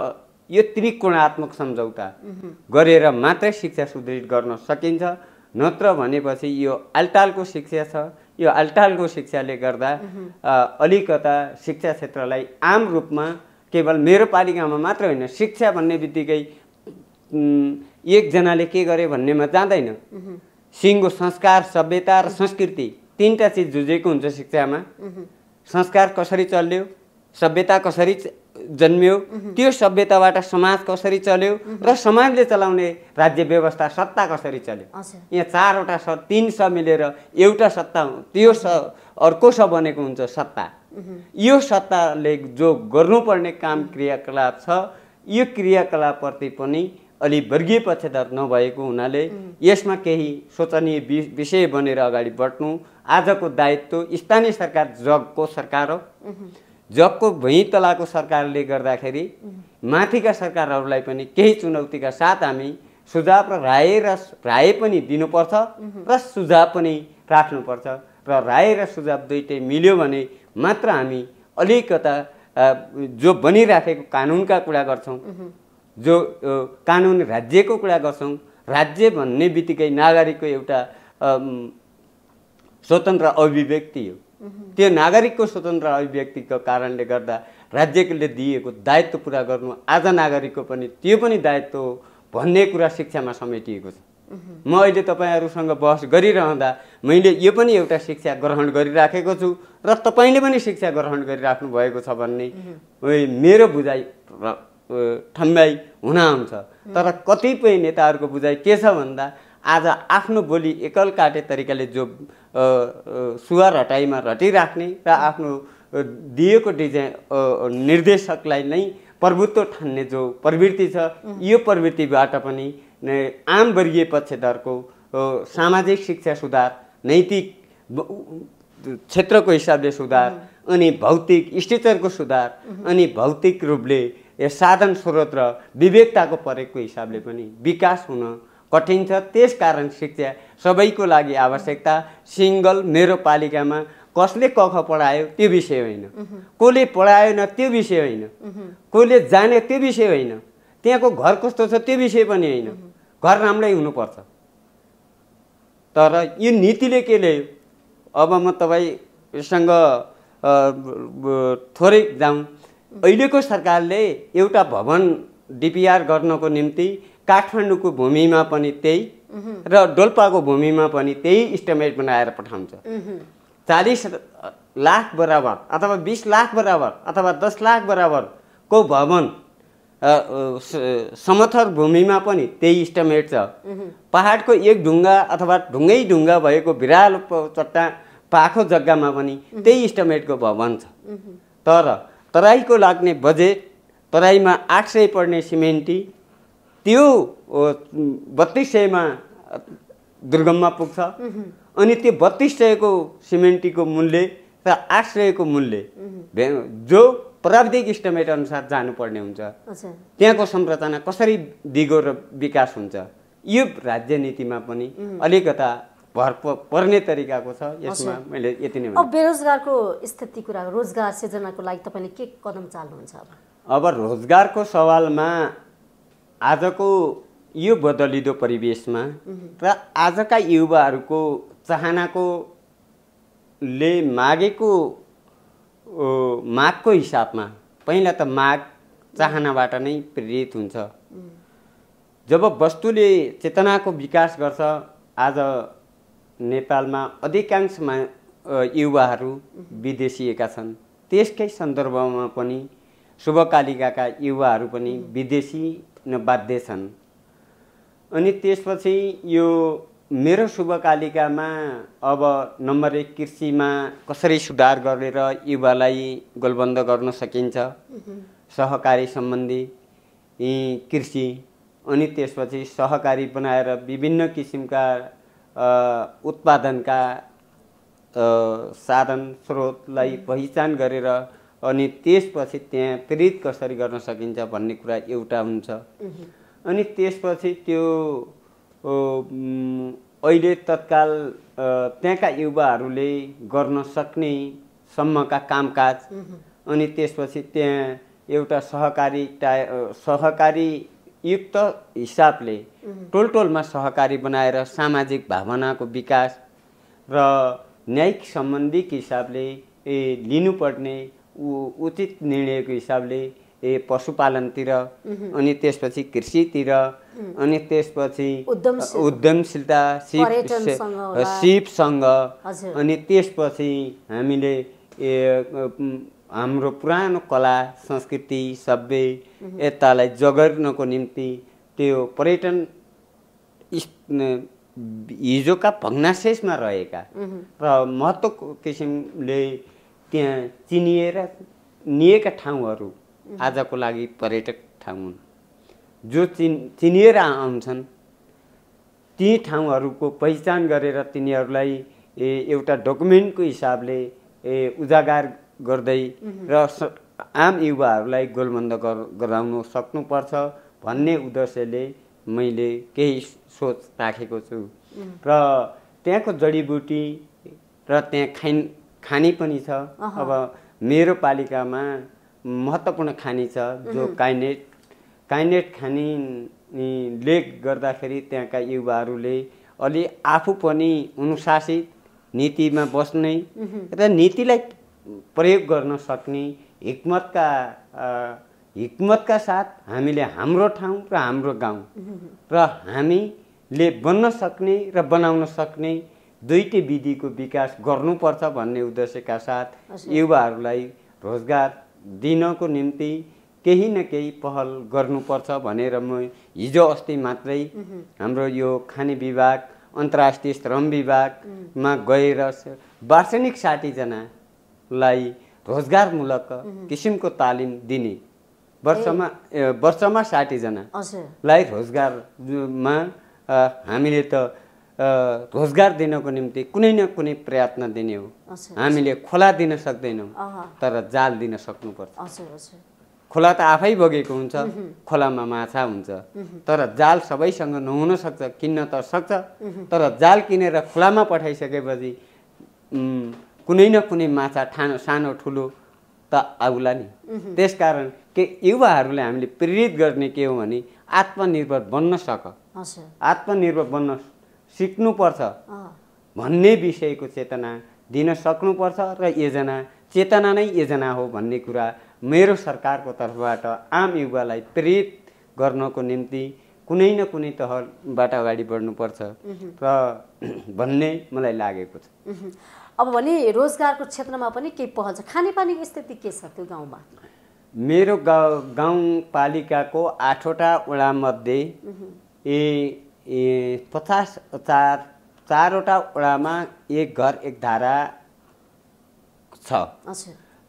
यो त्रिकोणात्मक सम्झौता गरेर मात्रै शिक्षा सुदृढ गर्न सकिन्छ नत्र भनेपछि यो अल्टालको शिक्षा छ यो अल्टालको शिक्षाले गर्दा अलिकता शिक्षा क्षेत्रलाई आम रूपमा केवल मेरो पालिकामा मात्र होइन शिक्षा भन्ने बित्तिकै एकजनाले के गरे भन्नेमा जाँदैन सिङ्गो संस्कार सभ्यता र संस्कृति तिनवटा चिज जुझेको हुन्छ शिक्षामा संस्कार कसरी चल्यो सभ्यता कसरी जन्मियो त्यो सभ्यताबाट समाज कसरी चल्यो र समाजले चलाउने राज्य व्यवस्था सत्ता कसरी चल्यो यहाँ चारवटा स तिन स मिलेर एउटा सत्ता त्यो स अर्को स बनेको हुन्छ सत्ता यो सत्ताले जो गर्नुपर्ने काम क्रियाकलाप छ यो क्रियाकलापप्रति पनि अलि वर्गीय पक्षधर नभएको हुनाले यसमा केही शोचनीय विषय बनेर अगाडि बढ्नु आजको दायित्व स्थानीय सरकार जगको सरकार हो जबको भुइँ तलाको सरकारले गर्दाखेरि माथिका सरकारहरूलाई पनि केही चुनौतीका साथ हामी सुझाव र राय र राय पनि दिनुपर्छ र सुझाव पनि राख्नुपर्छ र राय र सुझाव दुइटै मिल्यो भने मात्र हामी अलिकता जो बनिराखेको कानुनका कुरा गर्छौँ जो कानुन राज्यको कुरा गर्छौँ राज्य भन्ने बित्तिकै नागरिकको एउटा स्वतन्त्र अभिव्यक्ति हो त्यो नागरिकको स्वतन्त्र अभिव्यक्तिको कारणले गर्दा राज्यले दिएको दायित्व पुरा गर्नु आज नागरिकको पनि त्यो पनि दायित्व भन्ने कुरा शिक्षामा समेटिएको छ म अहिले तपाईँहरूसँग बहस गरिरहँदा मैले यो पनि एउटा शिक्षा ग्रहण गरिराखेको छु र तपाईँले पनि शिक्षा ग्रहण गरिराख्नु भएको छ भन्ने मेरो बुझाइ ठम्ब्याइ हुन आउँछ तर कतिपय नेताहरूको बुझाइ के छ भन्दा आज आफ्नो बोली एकल काटे तरिकाले जो सुगर हटाइमा रटिराख्ने र आफ्नो दिएको डिजाइन निर्देशकलाई नै प्रभुत्व ठान्ने जो प्रवृत्ति छ यो प्रवृत्तिबाट पनि आम वर्गीय पक्षधरको सामाजिक शिक्षा सुधार नैतिक क्षेत्रको हिसाबले सुधार अनि भौतिक स्टेचरको सुधार अनि भौतिक रूपले साधन स्रोत र विवेकताको परेको हिसाबले पनि विकास हुन कठिन छ त्यसकारण शिक्षा सबैको लागि आवश्यकता सिङ्गल मेरो पालिकामा कसले कख पढायो त्यो विषय होइन कसले पढाएन त्यो विषय होइन कसले जाने त्यो विषय होइन त्यहाँको घर कस्तो छ त्यो विषय पनि होइन घर राम्रै हुनुपर्छ तर यो नीतिले के ल्यायो अब म तपाईँसँग थोरै जाउँ अहिलेको सरकारले एउटा भवन डिपिआर गर्नको निम्ति काठमाडौँको भूमिमा पनि त्यही र डोल्पाको भूमिमा पनि त्यही इस्टिमेट बनाएर पठाउँछ चालिस लाख बराबर अथवा बिस लाख बराबर अथवा दस लाख बराबरको भवन समथर भूमिमा पनि त्यही इस्टिमेट छ पहाडको एक ढुङ्गा अथवा ढुङ्गै ढुङ्गा भएको भिरालो चट्टा पाखो जग्गामा पनि त्यही इस्टिमेटको भवन छ तर तराईको लाग्ने बजेट तराईमा आठ सय पर्ने सिमेन्टी त्यो बत्तिस सयमा दुर्गममा पुग्छ अनि त्यो बत्तिस सयको सिमेन्टीको मूल्य र आठ सयको मूल्य जो प्राविधिक इस्टिमेट अनुसार जानुपर्ने हुन्छ त्यहाँको संरचना कसरी दिगो र विकास हुन्छ यो राज्य नीतिमा पनि अलिकता भर पर्ने तरिकाको छ यसमा मैले यति नै बेरोजगारको स्थिति कुरा रोजगार सिर्जनाको लागि तपाईँले के कदम चाल्नुहुन्छ अब रोजगारको सवालमा आजको यो बदलिँदो परिवेशमा र आजका युवाहरूको चाहनाको ले मागेको मागको हिसाबमा पहिला त माग चाहनाबाट नै प्रेरित हुन्छ जब वस्तुले चेतनाको विकास गर्छ आज नेपालमा अधिकांश मा युवाहरू विदेशिएका छन् त्यसकै सन्दर्भमा पनि शुभकालिकाका युवाहरू पनि विदेशी बाध्य छन् अनि त्यसपछि यो मेरो शुभकालिकामा अब नम्बर एक कृषिमा कसरी सुधार गरेर युवालाई गोलबन्द गर्न सकिन्छ सहकारी सम्बन्धी कृषि अनि त्यसपछि सहकारी बनाएर विभिन्न किसिमका उत्पादनका साधन स्रोतलाई पहिचान गरेर अनि त्यसपछि त्यहाँ प्रेरित कसरी गर्न सकिन्छ भन्ने कुरा एउटा हुन्छ अनि त्यसपछि त्यो अहिले तत्काल त्यहाँका युवाहरूले गर्न सक्ने सम्मका कामकाज अनि त्यसपछि त्यहाँ एउटा सहकारी टा सहकारीयुक्त हिसाबले टोल टोलमा सहकारी बनाएर सामाजिक भावनाको विकास र न्यायिक सम्बन्धी हिसाबले लिनुपर्ने उचित निर्णयको हिसाबले ए पशुपालनतिर अनि त्यसपछि कृषितिर अनि त्यसपछि उद्यमशीलता सिप सिपसँग अनि त्यसपछि हामीले हाम्रो पुरानो कला संस्कृति सभ्य यतालाई जगर्नको निम्ति त्यो पर्यटन हिजोका भग्नाशेषमा रहेका र महत्त्व किसिमले त्यहाँ चिनिएर निएका ठाउँहरू आजको लागि पर्यटक ठाउँ हुन् जो चिन चिनिएर आउँछन् ती ठाउँहरूको पहिचान गरेर तिनीहरूलाई एउटा डकुमेन्टको हिसाबले ए उजागर गर्दै र आम युवाहरूलाई गोलबन्द गराउन सक्नुपर्छ भन्ने उद्देश्यले मैले केही सोच राखेको छु र त्यहाँको जडीबुटी र त्यहाँ खाइ खानी पनि छ अब मेरो पालिकामा महत्त्वपूर्ण खानी छ जो काइनेट काइनेट खानी खानीले गर्दाखेरि त्यहाँका युवाहरूले अलि आफू पनि अनुशासित नीतिमा बस्ने र नीतिलाई प्रयोग गर्न सक्ने हिक्मतका हिक्मतका साथ हामीले हाम्रो ठाउँ र हाम्रो गाउँ र हामीले बन्न सक्ने र बनाउन सक्ने दुईटै विधिको विकास गर्नुपर्छ भन्ने उद्देश्यका साथ युवाहरूलाई रोजगार दिनको निम्ति केही न केही पहल गर्नुपर्छ भनेर म हिजो अस्ति मात्रै हाम्रो यो खाने विभाग अन्तर्राष्ट्रिय श्रम विभागमा गएर वार्षणिक साठीजनालाई रोजगारमूलक किसिमको तालिम दिने वर्षमा वर्षमा साठीजनालाई रोजगारमा हामीले त रोजगार दिनको निम्ति कुनै न कुनै प्रयत्न दिने हो हामीले खोला दिन सक्दैनौँ तर जाल दिन सक्नुपर्छ खोला त आफै बगेको हुन्छ खोलामा माछा हुन्छ तर जाल सबैसँग नहुन सक्छ किन्न त सक्छ तर जाल किनेर खोलामा पठाइसकेपछि कुनै न कुनै माछा ठानो सानो ठुलो त आउला नि त्यसकारण के युवाहरूलाई हामीले प्रेरित गर्ने के हो भने आत्मनिर्भर बन्न सक आत्मनिर्भर बन्न सिक्नुपर्छ भन्ने विषयको चेतना दिन सक्नुपर्छ र योजना चेतना नै योजना हो भन्ने कुरा मेरो सरकारको तर्फबाट आम युवालाई प्रेरित गर्नको निम्ति कुनै न कुनै तहबाट अगाडि बढ्नुपर्छ र भन्ने मलाई लागेको छ अब भने रोजगारको क्षेत्रमा पनि केही पहल छ खानेपानीको स्थिति के छ त्यो गाउँमा मेरो गाउँ गाउँपालिकाको आठवटा वडामध्ये ए ए पचास चार चारवटा वडामा एक घर एक धारा छ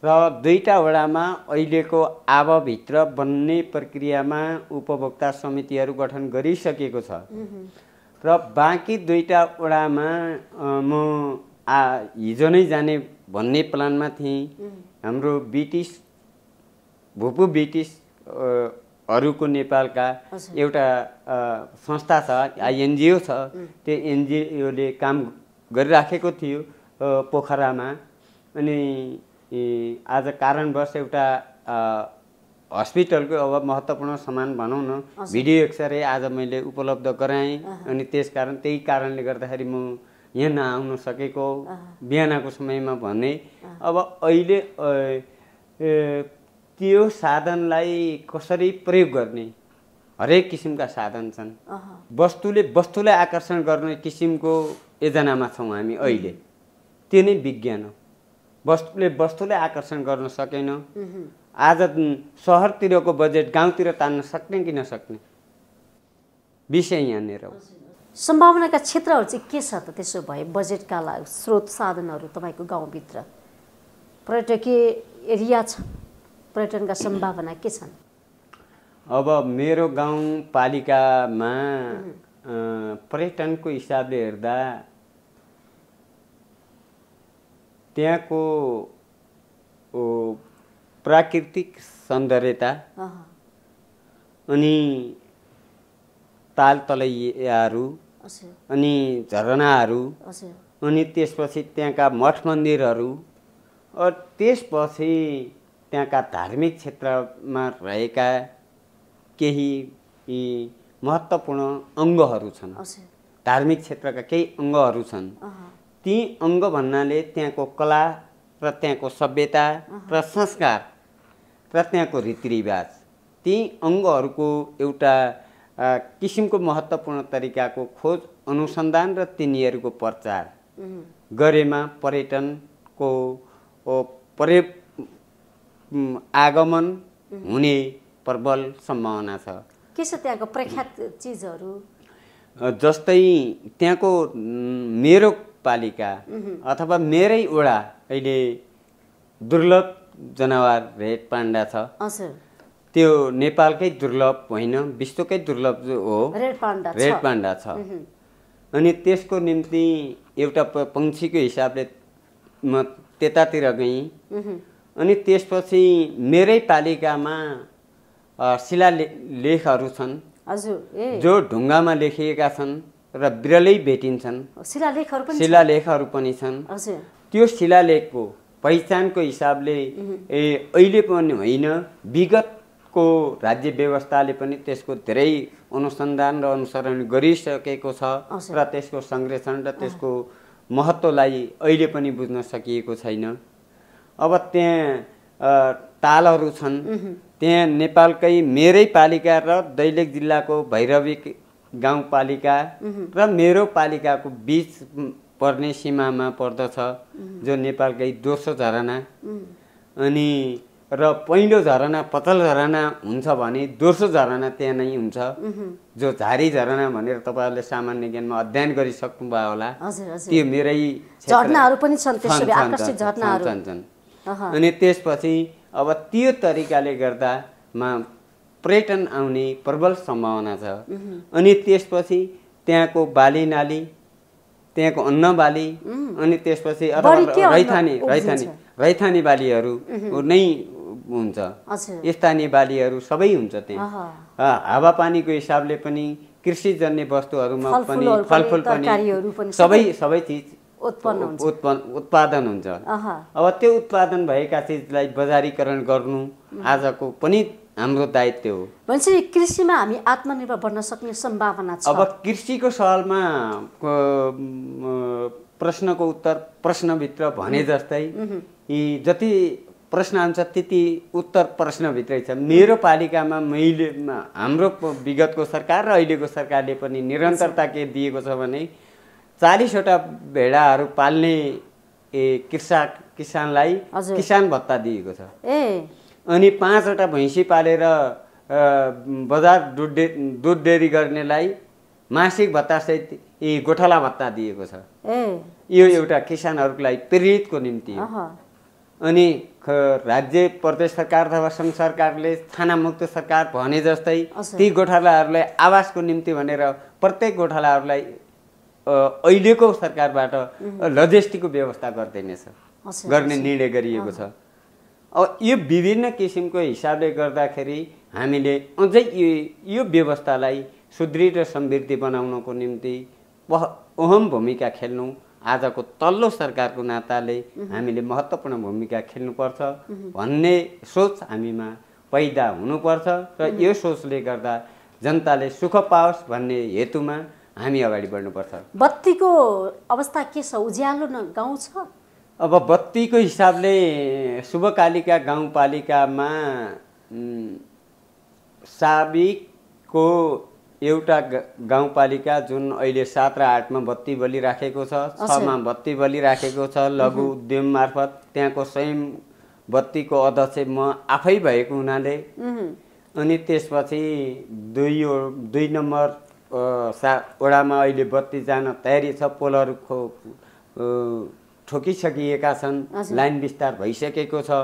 र दुईवटा वडामा अहिलेको आवाभित्र बन्ने प्रक्रियामा उपभोक्ता समितिहरू गठन गरिसकेको छ र बाँकी दुईवटा वडामा म आ हिजो नै जाने भन्ने प्लानमा थिएँ हाम्रो ब्रिटिस भुपु ब्रिटिस हरूको नेपालका एउटा संस्था छ एनजिओ छ त्यो एनजिओले काम गरिराखेको थियो पोखरामा अनि आज कारणवश एउटा हस्पिटलको अब महत्त्वपूर्ण सामान भनौँ न भिडियो एक्सरे आज मैले उपलब्ध गराएँ अनि त्यस कारण त्यही कारणले गर्दाखेरि म यहाँ नआउन सकेको बिहानको समयमा भने अब अहिले त्यो साधनलाई कसरी प्रयोग गर्ने हरेक किसिमका साधन छन् वस्तुले वस्तुलाई आकर्षण गर्ने किसिमको योजनामा छौँ हामी अहिले त्यो नै विज्ञान हो वस्तुले वस्तुलाई आकर्षण गर्न सकेन आज सहरतिरको बजेट गाउँतिर तान्न सक्ने कि नसक्ने विषय यहाँनिर हो सम्भावनाका क्षेत्रहरू चाहिँ के छ त त्यसो भए बजेटका स्रोत साधनहरू तपाईँको गाउँभित्र पर्यटकीय एरिया छ पर्यटनका सम्भावना के छन् अब मेरो गाउँपालिकामा पर्यटनको हिसाबले हेर्दा त्यहाँको प्राकृतिक सौन्दर्यता अनि ताल तलैयाहरू अनि झरनाहरू अनि त्यसपछि त्यहाँका मठ मन्दिरहरू त्यसपछि त्यहाँका धार्मिक क्षेत्रमा रहेका केही महत्त्वपूर्ण अङ्गहरू छन् धार्मिक क्षेत्रका केही अङ्गहरू छन् ती अङ्ग भन्नाले त्यहाँको कला र त्यहाँको सभ्यता र संस्कार र त्यहाँको रीतिरिवाज ती अङ्गहरूको एउटा किसिमको महत्त्वपूर्ण तरिकाको खोज अनुसन्धान र तिनीहरूको प्रचार गरेमा पर्यटनको पर्य आगमन हुने प्रबल सम्भावना छ के छ त्यहाँको प्रख्यात चिजहरू जस्तै त्यहाँको मेरो पालिका अथवा मेरै ओडा अहिले दुर्लभ जनावर रेड पाण्डा छ त्यो नेपालकै दुर्लभ होइन विश्वकै दुर्लभ हो रेड पाण्डा छ अनि त्यसको निम्ति एउटा पक्षीको हिसाबले म त्यतातिर गएँ अनि त्यसपछि मेरै पालिकामा लेखहरू छन् हजुर जो ढुङ्गामा लेखिएका छन् र बिरलै भेटिन्छन् शिलालेखहरू पनि छन् त्यो शिलालेखको पहिचानको हिसाबले ए अहिले पनि होइन विगतको राज्य व्यवस्थाले पनि त्यसको धेरै अनुसन्धान र अनुसरण गरिसकेको छ र त्यसको संरक्षण र त्यसको महत्त्वलाई अहिले पनि बुझ्न सकिएको छैन अब त्यहाँ तालहरू छन् त्यहाँ नेपालकै मेरै पालिका र दैलेख जिल्लाको भैरवी गाउँपालिका र मेरो पालिकाको बिच पर्ने सीमामा पर्दछ जो नेपालकै दोस्रो झरना अनि र पहिलो झरना पतल झरना हुन्छ भने दोस्रो झरना त्यहाँ नै हुन्छ जो झारी झरना भनेर तपाईँहरूले सामान्य ज्ञानमा अध्ययन गरिसक्नुभयो होला त्यो मेरै झरनाहरू पनि छन् अनि त्यसपछि अब त्यो तरिकाले गर्दामा पर्यटन आउने प्रबल सम्भावना छ अनि त्यसपछि त्यहाँको बाली नाली त्यहाँको अन्न बाली अनि त्यसपछि रैथाने रैथाने रैथाने बालीहरू नै हुन्छ स्थानीय बालीहरू सबै हुन्छ त्यहाँ हावापानीको हिसाबले पनि कृषिजन्य वस्तुहरूमा पनि फलफुल पनि सबै सबै चिज उत्पन्न हुन्छ उत्पन्न उत्पादन हुन्छ अब त्यो उत्पादन भएका चिजलाई बजारीकरण गर्नु आजको पनि हाम्रो दायित्व हो भनेपछि कृषिमा हामी आत्मनिर्भर बन्न सक्ने सम्भावना छ अब कृषिको सवालमा प्रश्नको उत्तर प्रश्नभित्र भने जस्तै यी जति प्रश्न आउँछ त्यति उत्तर प्रश्नभित्रै छ मेरो पालिकामा मैले हाम्रो विगतको सरकार र अहिलेको सरकारले पनि निरन्तरता के दिएको छ भने चालिसवटा भेडाहरू पाल्ने ए कृषक किसानलाई किसान भत्ता दिएको छ ए अनि पाँचवटा भैँसी पालेर बजार दुध डे दुध डेरी गर्नेलाई मासिक भत्तासहित यी गोठाला भत्ता दिएको छ यो एउटा किसानहरूको लागि प्रेरितको निम्ति अनि राज्य प्रदेश सरकार अथवा सङ्घ सरकारले मुक्त सरकार भने जस्तै ती गोठालाहरूलाई आवासको निम्ति भनेर प्रत्येक गोठालाहरूलाई अहिलेको सरकारबाट लजिस्टिकको व्यवस्था गरिदिनेछ गर्ने निर्णय गरिएको छ अब यो विभिन्न किसिमको हिसाबले गर्दाखेरि हामीले अझै यो यो व्यवस्थालाई सुदृढ र समृद्धि बनाउनको निम्ति अहम भूमिका खेल्नु आजको तल्लो सरकारको नाताले हामीले महत्त्वपूर्ण भूमिका खेल्नुपर्छ भन्ने सोच हामीमा पैदा हुनुपर्छ र यो सोचले गर्दा जनताले सुख पाओस् भन्ने हेतुमा हामी अगाडि बढ्नुपर्छ बत्तीको अवस्था के छ उज्यालो न गाउँ छ अब बत्तीको हिसाबले शुभकालिका गाउँपालिकामा साबिकको एउटा गाउँपालिका जुन अहिले सात र आठमा बत्ती बलिराखेको छ छमा बत्ती बलिराखेको छ लघु उद्यम मार्फत त्यहाँको स्वयं बत्तीको अध्यक्ष म आफै भएको हुनाले अनि त्यसपछि दुई दुई नम्बर सा ओडामा अहिले बत्ती जान तयारी छ पोलहरू खो ठोकिसकिएका छन् लाइन विस्तार भइसकेको छ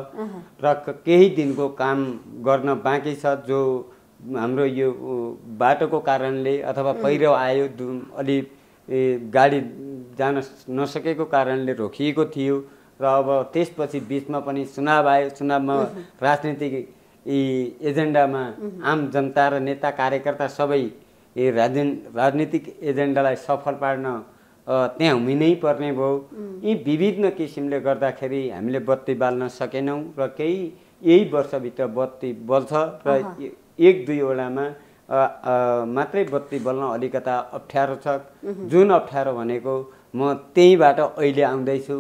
र केही दिनको काम गर्न बाँकी छ जो हाम्रो यो बाटोको कारणले अथवा पहिरो आयो अलि गाडी जान नसकेको कारणले रोकिएको थियो र अब त्यसपछि बिचमा पनि चुनाव आयो चुनावमा राजनीतिक एजेन्डामा आम जनता र नेता कार्यकर्ता सबै यो राजन राजनीतिक एजेन्डालाई सफल पार्न त्यहाँ हुमिनै पर्ने भयो यी विभिन्न किसिमले गर्दाखेरि हामीले बत्ती बाल्न सकेनौँ र केही यही वर्षभित्र बत्ती बल्छ र एक दुईवटामा मात्रै बत्ती बल्न अलिकता अप्ठ्यारो छ जुन अप्ठ्यारो भनेको म त्यहीँबाट अहिले आउँदैछु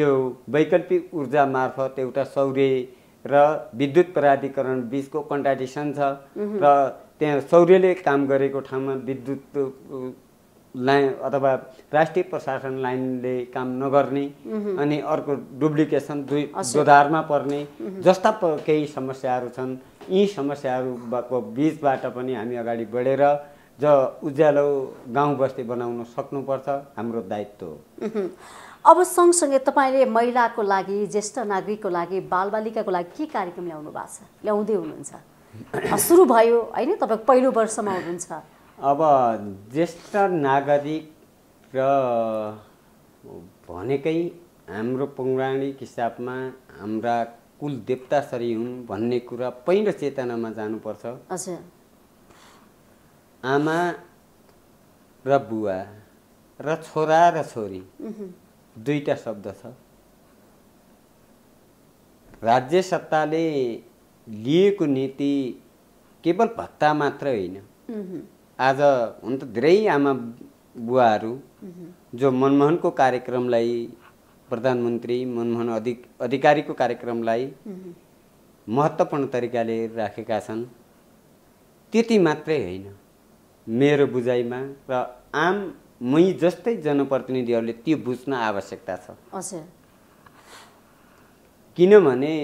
यो वैकल्पिक ऊर्जा मार्फत एउटा सौर्य र विद्युत प्राधिकरण बिचको कन्ट्राडिसन छ र त्यहाँ सौर्यले काम गरेको ठाउँमा विद्युत लाइन अथवा राष्ट्रिय प्रशासन लाइनले काम नगर्ने अनि अर्को डुप्लिकेसन दुई सुधारमा पर्ने जस्ता केही समस्याहरू छन् यी समस्याहरूको बिचबाट पनि हामी अगाडि बढेर ज उज्यालो गाउँ बस्ती बनाउन सक्नुपर्छ हाम्रो दायित्व हो अब सँगसँगै तपाईँले महिलाको लागि ज्येष्ठ नागरिकको लागि बालबालिकाको लागि के कार्यक्रम ल्याउनु भएको छ ल्याउँदै हुनुहुन्छ सुरु भयो होइन तपाईँ पहिलो वर्षमा हुनुहुन्छ अब ज्येष्ठ नागरिक र भनेकै हाम्रो पौराणिक हिसाबमा हाम्रा कुल देवता सरी हुन् भन्ने कुरा पहिलो चेतनामा जानुपर्छ आमा र बुवा र छोरा र छोरी दुईवटा शब्द छ राज्य सत्ताले लिएको नीति केवल भत्ता मात्र होइन आज हुन त धेरै आमा बुवाहरू जो मनमोहनको कार्यक्रमलाई प्रधानमन्त्री मनमोहन अधि अधिकारीको कार्यक्रमलाई महत्त्वपूर्ण तरिकाले राखेका छन् त्यति मात्रै होइन मेरो बुझाइमा र आम मै जस्तै जनप्रतिनिधिहरूले त्यो बुझ्न आवश्यकता छ किनभने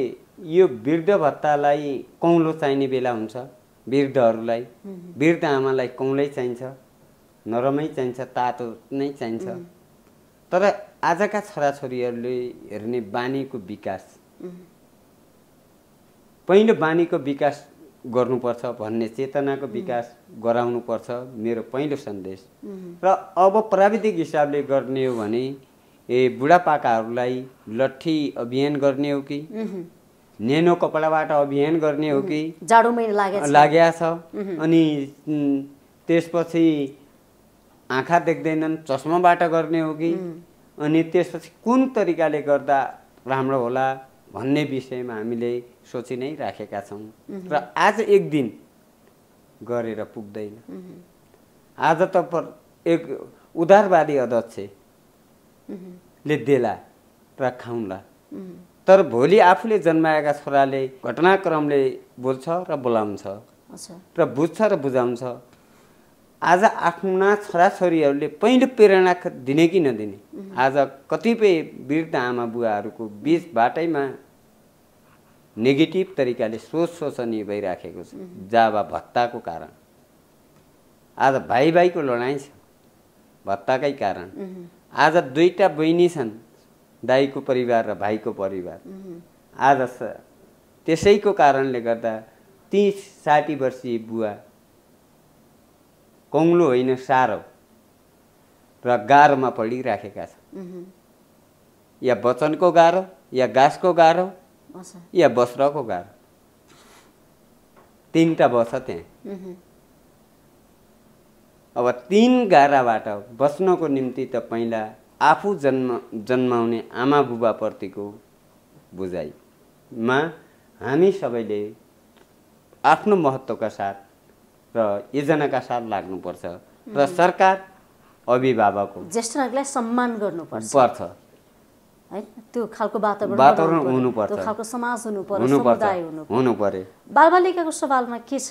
यो वृद्ध भत्तालाई कौलो चाहिने बेला हुन्छ वृद्धहरूलाई वृद्ध आमालाई कौलै चाहिन्छ नरमै चाहिन्छ तातो नै चाहिन्छ तर आजका छोराछोरीहरूले हेर्ने बानीको विकास पहिलो बानीको विकास गर्नुपर्छ भन्ने चेतनाको विकास गराउनुपर्छ मेरो पहिलो सन्देश र अब प्राविधिक हिसाबले गर्ने हो भने ए बुढापाकाहरूलाई लट्ठी अभियान गर्ने हो कि न्यानो कपडाबाट अभियान गर्ने हो कि जाडो महिना लागेको छ अनि त्यसपछि आँखा देख्दैनन् चस्माबाट गर्ने हो कि अनि त्यसपछि कुन तरिकाले गर्दा राम्रो होला भन्ने विषयमा हामीले सोचि नै राखेका छौँ र आज एक दिन गरेर पुग्दैन आज त एक उदारवादी अध्यक्षले देला र खाउँला तर भोलि आफूले जन्माएका छोराले घटनाक्रमले बोल्छ र बोलाउँछ र बुझ्छ र बुझाउँछ आज आफ्ना छोराछोरीहरूले पहिलो प्रेरणा दिने कि नदिने आज कतिपय वृद्ध आमा बुवाहरूको बिच बाटैमा नेगेटिभ तरिकाले सोच शोषणीय भइराखेको छ जाबा भत्ताको कारण आज भाइ भाइको लडाइँ छ भत्ताकै कारण आज दुईवटा बहिनी छन् दाईको परिवार र भाइको परिवार आदर्श त्यसैको कारणले गर्दा तिस साठी वर्षीय बुवा कङ्लो होइन साह्रो र गाह्रोमा पढिराखेका छन् या वचनको गाह्रो या गाँसको गाह्रो या बस्रको गाह्रो तिनवटा वर्ष त्यहाँ अब तिन गाह्राबाट बस्नको निम्ति त पहिला आफू जन्म जन्माउने आमा बुबाप्रतिको बुझाइमा हामी सबैले आफ्नो महत्त्वका साथ र योजनाका साथ लाग्नुपर्छ र सरकार अभिभावक ज्येष्ठहरूलाई सम्मान गर्नुपर्छ पर्छ है त्यो खालको वातावरण वातावरण हुनुपर्छ त्यो खालको समाज समुदाय हुनु पर्यो बालबालिकाको सवालमा के छ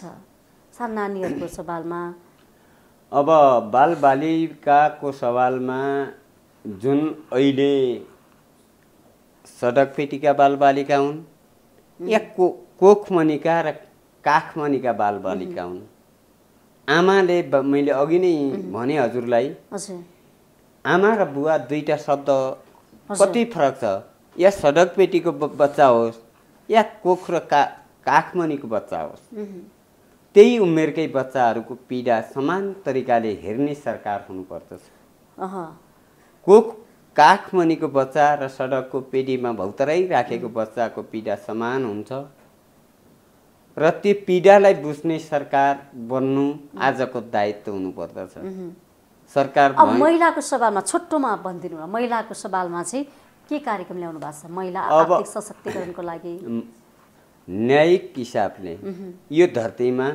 सानो नानीहरूको सवालमा अब बालबालिकाको सवालमा जुन अहिले सडक पेटीका बालबालिका हुन् या को कोखमणिका र काखमणिका बालबालिका हुन् आमाले मैले अघि नै भने हजुरलाई आमा र बुवा दुईवटा शब्द कति फरक छ या सडक पेटीको बच्चा होस् या कोख र का काखमणिको बच्चा होस् त्यही उमेरकै बच्चाहरूको पीडा समान तरिकाले हेर्ने सरकार हुनुपर्दछ कोख काखमणिको बच्चा र सडकको पेडीमा राखेको बच्चाको पीडा समान हुन्छ र त्यो पीडालाई बुझ्ने सरकार बन्नु आजको दायित्व हुनुपर्दछ सरकार महिलाको सवालमा छोटोमा भनिदिनु महिलाको सवालमा चाहिँ के कार्यक्रम ल्याउनु भएको छ महिला आर्थिक सशक्तिकरणको लागि न्यायिक हिसाबले यो धरतीमा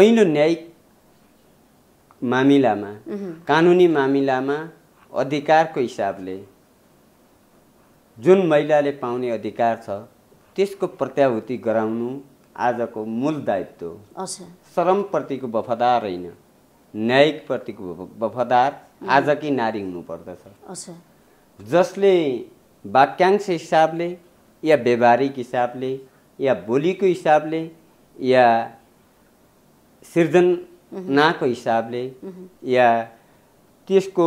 पहिलो न्यायिक मामिलामा कानुनी मामिलामा अधिकारको हिसाबले जुन महिलाले पाउने अधिकार छ त्यसको प्रत्याभूति गराउनु आजको मूल दायित्व हो श्रमप्रतिको वफादार होइन न्यायिकप्रतिको वफादार आजकै नारी हुनुपर्दछ जसले वाक्यांश हिसाबले या व्यवहारिक हिसाबले या बोलीको हिसाबले या सृजन Mm-hmm. नाको हिसाबले mm-hmm. या त्यसको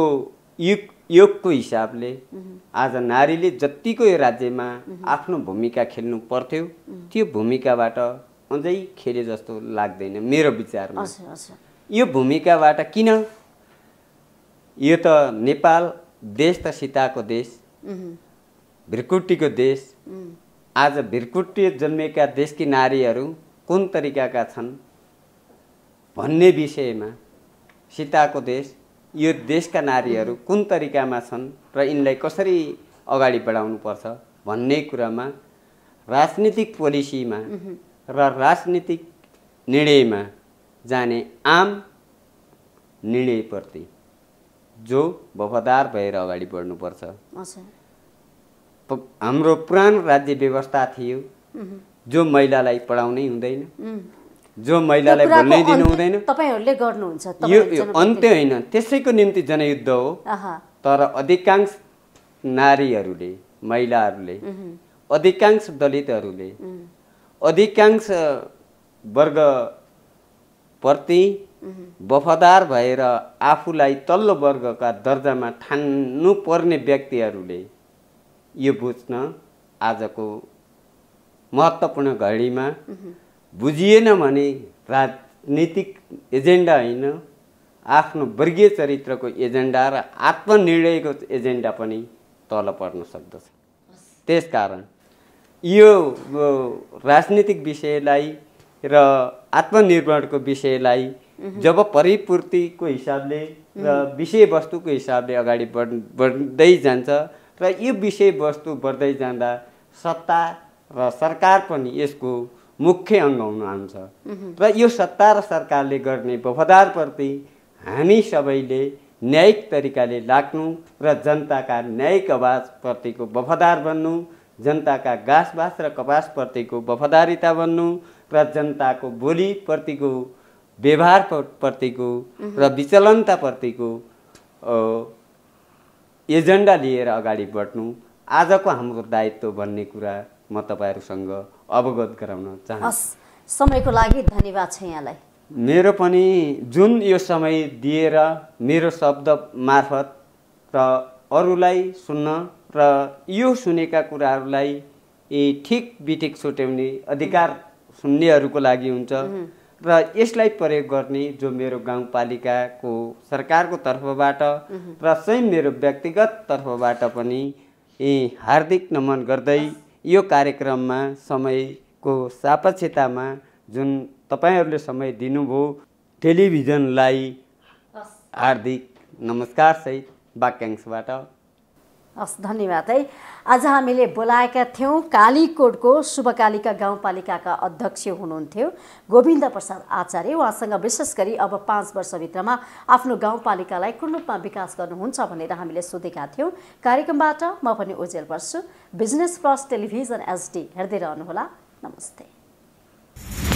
युग योगको हिसाबले mm-hmm. आज नारीले जत्तिको यो राज्यमा आफ्नो भूमिका खेल्नु पर्थ्यो त्यो भूमिकाबाट अझै खेले जस्तो लाग्दैन मेरो विचारमा यो भूमिकाबाट किन यो त नेपाल देश त सीताको देश भिरकुटीको देश आज भिरकुटी जन्मेका देशकी नारीहरू कुन तरिकाका छन् भन्ने विषयमा सीताको देश यो देशका नारीहरू कुन तरिकामा छन् र यिनलाई कसरी अगाडि पर्छ भन्ने कुरामा राजनीतिक पोलिसीमा र राजनीतिक निर्णयमा जाने आम निर्णयप्रति जो वफादार भएर अगाडि बढ्नुपर्छ हाम्रो पुरानो राज्य व्यवस्था थियो जो महिलालाई पढाउनै हुँदैन जो महिलालाई भन्नै दिनु हुँदैन तपाईँहरूले गर्नुहुन्छ यो अन्त्य होइन त्यसैको निम्ति जनयुद्ध हो तर अधिकांश नारीहरूले महिलाहरूले अधिकांश दलितहरूले अधिकांश वर्गप्रति वफादार भएर आफूलाई तल्लो वर्गका दर्जामा ठान्नुपर्ने व्यक्तिहरूले यो बुझ्न आजको महत्त्वपूर्ण घडीमा बुझिएन भने राजनीतिक एजेन्डा होइन आफ्नो वर्गीय चरित्रको एजेन्डा र आत्मनिर्णयको एजेन्डा पनि तल पर्न सक्दछ त्यसकारण यो राजनीतिक विषयलाई र आत्मनिर्भरको विषयलाई जब परिपूर्तिको हिसाबले र विषयवस्तुको हिसाबले अगाडि बढ बढ्दै जान्छ र यो विषयवस्तु बढ्दै जाँदा सत्ता र सरकार पनि यसको मुख्य अङ्ग हुनु आउँछ र यो सत्ता र सरकारले गर्ने वफादारप्रति हामी सबैले न्यायिक तरिकाले लाग्नु र जनताका न्यायिक आवाजप्रतिको वफादार बन्नु जनताका घाँसबास र कपासप्रतिको वफादारिता बन्नु र जनताको बोलीप्रतिको प्रतिको र विचलनताप्रतिको एजेन्डा लिएर अगाडि बढ्नु आजको हाम्रो दायित्व भन्ने कुरा म तपाईँहरूसँग अवगत गराउन चाहन्छु समयको लागि धन्यवाद छ यहाँलाई मेरो पनि जुन यो समय दिएर मेरो शब्द मार्फत र अरूलाई सुन्न र यो सुनेका कुराहरूलाई ए ठिक बिठिक छुट्याउने अधिकार सुन्नेहरूको लागि हुन्छ र यसलाई प्रयोग गर्ने जो मेरो गाउँपालिकाको सरकारको तर्फबाट र स्वयं मेरो व्यक्तिगत तर्फबाट पनि ए हार्दिक नमन गर्दै यो कार्यक्रममा समयको सापेक्षतामा जुन तपाईँहरूले समय दिनुभयो टेलिभिजनलाई हार्दिक नमस्कार सहित वाक्यांशबाट हस् धन्यवाद है आज हामीले बोलाएका थियौँ कालीकोटको शुभकालिका गाउँपालिकाका अध्यक्ष हुनुहुन्थ्यो गोविन्द प्रसाद आचार्य उहाँसँग विशेष गरी अब पाँच वर्षभित्रमा आफ्नो गाउँपालिकालाई कुन रूपमा विकास गर्नुहुन्छ भनेर हामीले सोधेका थियौँ कार्यक्रमबाट म पनि ओजेल पर्छु बिजनेस प्लस टेलिभिजन एसडी हेर्दै रहनुहोला नमस्ते